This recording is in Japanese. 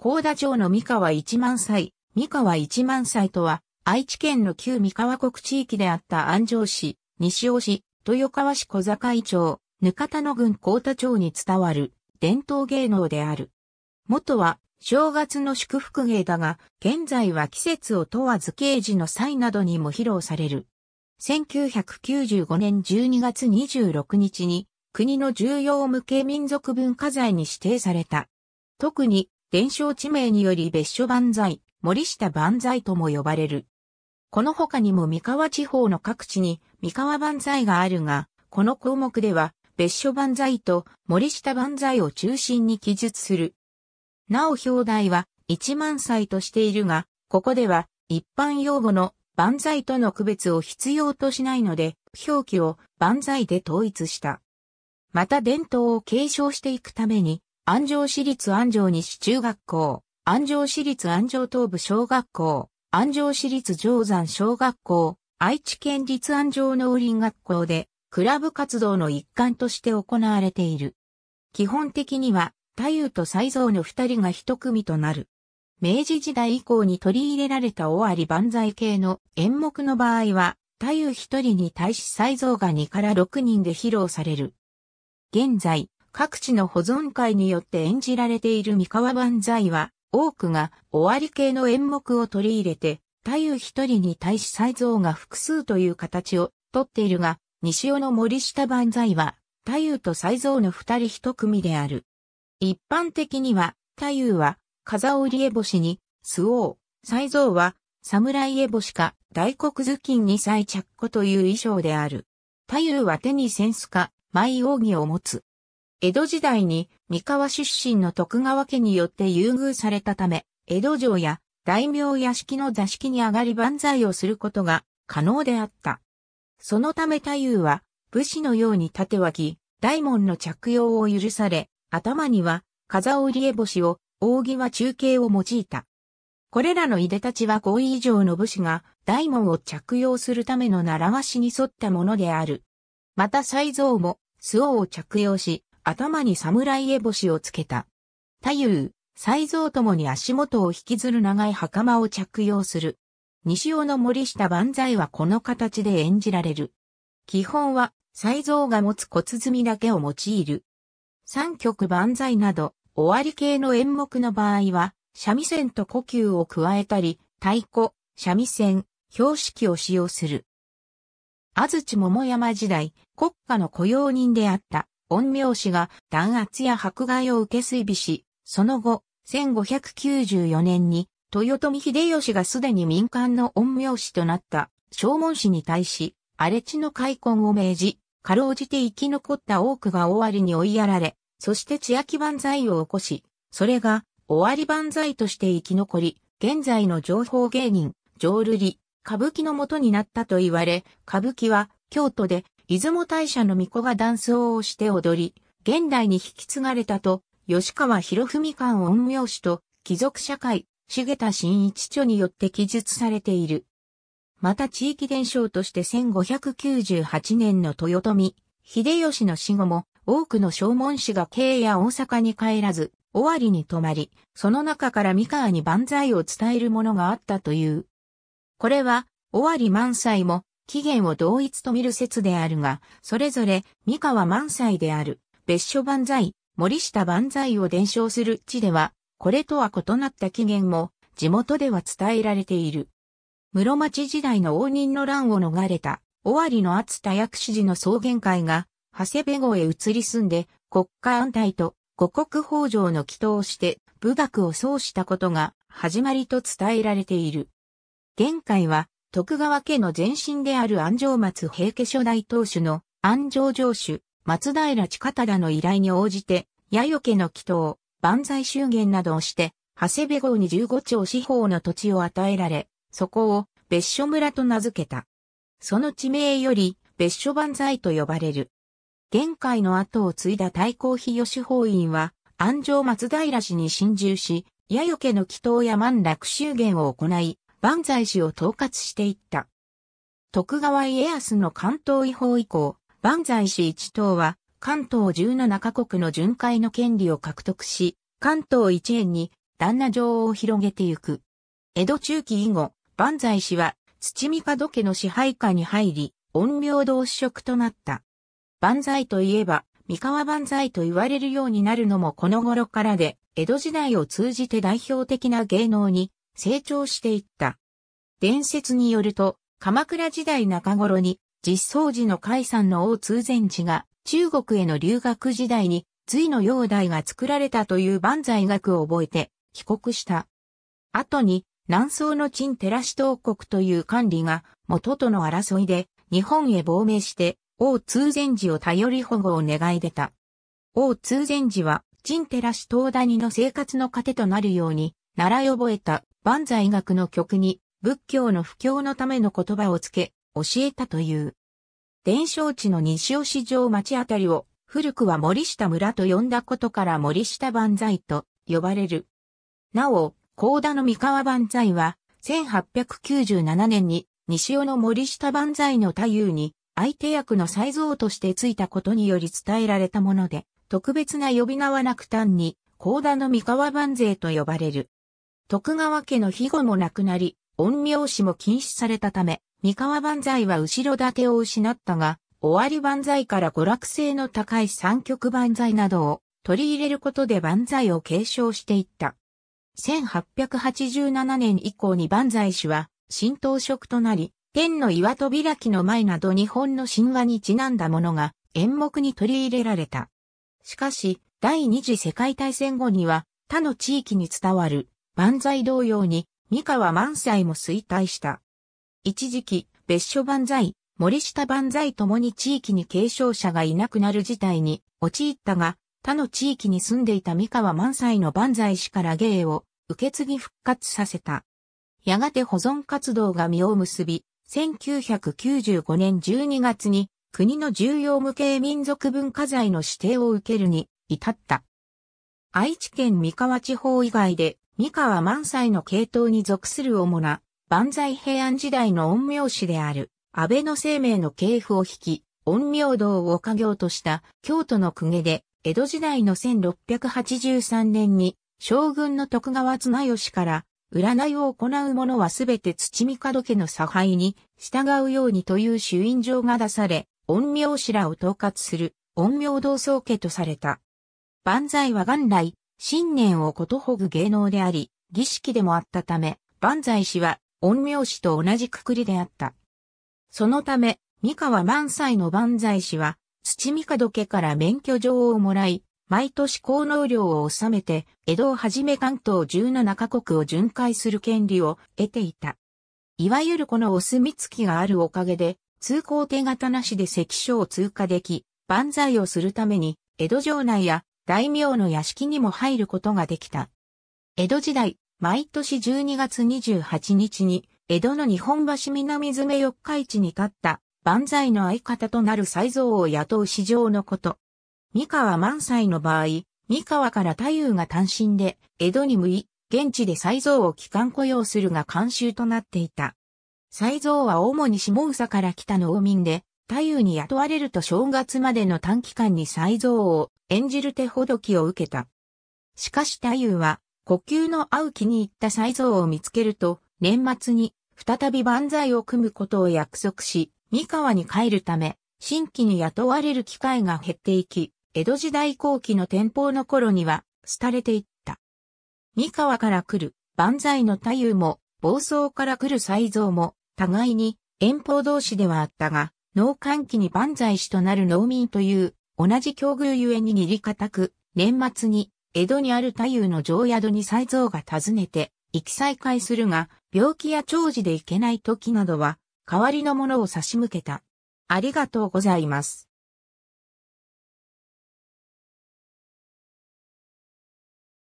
高田町の三河一万歳、三河一万歳とは、愛知県の旧三河国地域であった安城市、西尾市、豊川市小坂町、ぬかたの郡高田町に伝わる伝統芸能である。元は正月の祝福芸だが、現在は季節を問わず刑事の際などにも披露される。1995年12月26日に国の重要無形民族文化財に指定された。特に伝承地名により別所万歳、森下万歳とも呼ばれる。この他にも三河地方の各地に三河万歳があるが、この項目では別所万歳と森下万歳を中心に記述する。なお表題は一万歳としているが、ここでは一般用語の万歳との区別を必要としないので、表記を万歳で統一した。また伝統を継承していくために、安城市立安城西中学校、安城市立安城東部小学校、安城市立定山小学校、愛知県立安城農林学校で、クラブ活動の一環として行われている。基本的には、太夫と再蔵の二人が一組となる。明治時代以降に取り入れられた尾張万歳系の演目の場合は、太夫一人に対し再蔵が2から6人で披露される。現在、各地の保存会によって演じられている三河万歳は、多くが終わり系の演目を取り入れて、太夫一人に対し才造が複数という形をとっているが、西尾の森下万歳は、太夫と才造の二人一組である。一般的には、太夫は、風織絵星に、巣王、才造は、侍絵星か、大黒頭巾に再着子という衣装である。太夫は手に扇子か、舞扇を持つ。江戸時代に三河出身の徳川家によって優遇されたため、江戸城や大名屋敷の座敷に上がり万歳をすることが可能であった。そのため太夫は武士のように縦脇、大門の着用を許され、頭には風織絵星を、扇は中継を用いた。これらのいでたちは5位以上の武士が大門を着用するための習わしに沿ったものである。また才蔵も、巣王を着用し、頭に侍烏帽子をつけた。太夫、才蔵ともに足元を引きずる長い袴を着用する。西尾の森下万歳はこの形で演じられる。基本は、才蔵が持つ小みだけを用いる。三曲万歳など、終わり系の演目の場合は、三味線と呼吸を加えたり、太鼓、三味線、標識を使用する。安土桃山時代、国家の雇用人であった音苗師が弾圧や迫害を受け水尾し、その後、1594年に、豊臣秀吉がすでに民間の音苗師となった、正門氏に対し、荒れ地の開墾を命じ、かろうじて生き残った多くがわりに追いやられ、そして千秋万歳を起こし、それが、わり万歳として生き残り、現在の情報芸人、浄瑠璃、歌舞伎の元になったと言われ、歌舞伎は、京都で出雲大社の巫女がダンスをして踊り、現代に引き継がれたと、吉川博文館音苗師と、貴族社会、重田新一著によって記述されている。また地域伝承として1598年の豊臣、秀吉の死後も、多くの正門氏が京や大阪に帰らず、尾張に泊まり、その中から三河に万歳を伝えるものがあったという。これは、尾張万歳も、起源を同一と見る説であるが、それぞれ三河満載である別所万歳、森下万歳を伝承する地では、これとは異なった起源も地元では伝えられている。室町時代の応仁の乱を逃れた、尾張の厚田薬師寺の草原会が、長谷部号へ移り住んで、国家安泰と五国法上の祈祷をして武学を奏したことが始まりと伝えられている。玄海は徳川家の前身である安城松平家初代当主の安城城主、松平近忠の依頼に応じて、八代家の祈祷、万歳修言などをして、長谷部号に15町四方の土地を与えられ、そこを別所村と名付けた。その地名より別所万歳と呼ばれる。玄海の後を継いだ太閤比吉法院は、安城松平氏に侵入し、八代家の祈祷や万楽修言を行い、万歳寺を統括していった。徳川家康の関東違法以降、万歳寺一党は関東17カ国の巡回の権利を獲得し、関東一円に旦那城を広げてゆく。江戸中期以後、万歳氏は土見門家の支配下に入り、陰陽同士職となった。万歳といえば、三河万歳と言われるようになるのもこの頃からで、江戸時代を通じて代表的な芸能に成長していった。伝説によると、鎌倉時代中頃に実相寺の海山の王通禅寺が中国への留学時代に隋の煬帝が作られたという万歳学を覚えて帰国した。後に南宋の陳寺師東国という管理が元との争いで日本へ亡命して王通禅寺を頼り保護を願い出た。王通禅寺は陳寺師東谷の生活の糧となるように習い覚えた万歳学の曲に仏教の布教のための言葉をつけ、教えたという。伝承地の西吉城町あたりを古くは森下村と呼んだことから森下万歳と呼ばれる。なお、高田の三河万歳は、1897年に西尾の森下万歳の太夫に相手役の再造としてついたことにより伝えられたもので、特別な呼び名はなく単に、高田の三河万歳と呼ばれる。徳川家の庇護もなくなり、陰陽師も禁止されたため、三河万歳は後ろ盾を失ったが、終わり万歳から娯楽性の高い三極万歳などを取り入れることで万歳を継承していった。1887年以降に万歳氏は新道職となり、天の岩と開きの前など日本の神話にちなんだものが演目に取り入れられた。しかし、第二次世界大戦後には他の地域に伝わる万歳同様に、三河万歳も衰退した。一時期、別所万歳、森下万歳ともに地域に継承者がいなくなる事態に陥ったが、他の地域に住んでいた三河万歳の万歳氏から芸を受け継ぎ復活させた。やがて保存活動が実を結び、1995年12月に国の重要無形民族文化財の指定を受けるに至った。愛知県三河地方以外で三河満歳の系統に属する主な、万歳平安時代の陰陽師である、安倍の生命の系譜を引き、陰陽道を家業とした京都の公家で、江戸時代の1683年に、将軍の徳川綱吉から、占いを行う者はすべて土見門家の差配に従うようにという主因状が出され、陰陽師らを統括する陰陽道宗家とされた。万歳は元来、信念をことほぐ芸能であり、儀式でもあったため、万歳氏は、陰陽師と同じくくりであった。そのため、三河万歳の万歳氏は、土帝家から免許状をもらい、毎年高能量を収めて、江戸をはじめ関東17カ国を巡回する権利を得ていた。いわゆるこのお墨付きがあるおかげで、通行手形なしで関所を通過でき、万歳をするために、江戸城内や大名の屋敷にも入ることができた。江戸時代、毎年12月28日に、江戸の日本橋南詰四日市に立った万歳の相方となる才蔵を雇う市場のこと。三河満歳の場合、三河から太夫が単身で江戸に向い、現地で才蔵を帰還雇用するが慣習となっていた。才蔵は主に下草から来た農民で、太夫に雇われると正月までの短期間に才蔵を演じる手ほどきを受けた。しかし太夫は、呼吸の合う気に入った才蔵を見つけると、年末に再び万歳を組むことを約束し、三河に帰るため、新規に雇われる機会が減っていき、江戸時代後期の天保の頃には、廃れていった。三河から来る万歳の太夫も、暴走から来る才蔵も、互いに遠方同士ではあったが、農寒期に万歳師となる農民という同じ境遇ゆえに握り固く、年末に、江戸にある太夫の常宿に才蔵が訪ねて、行き再開するが、病気や長寿で行けない時などは、代わりのものを差し向けた。ありがとうございます。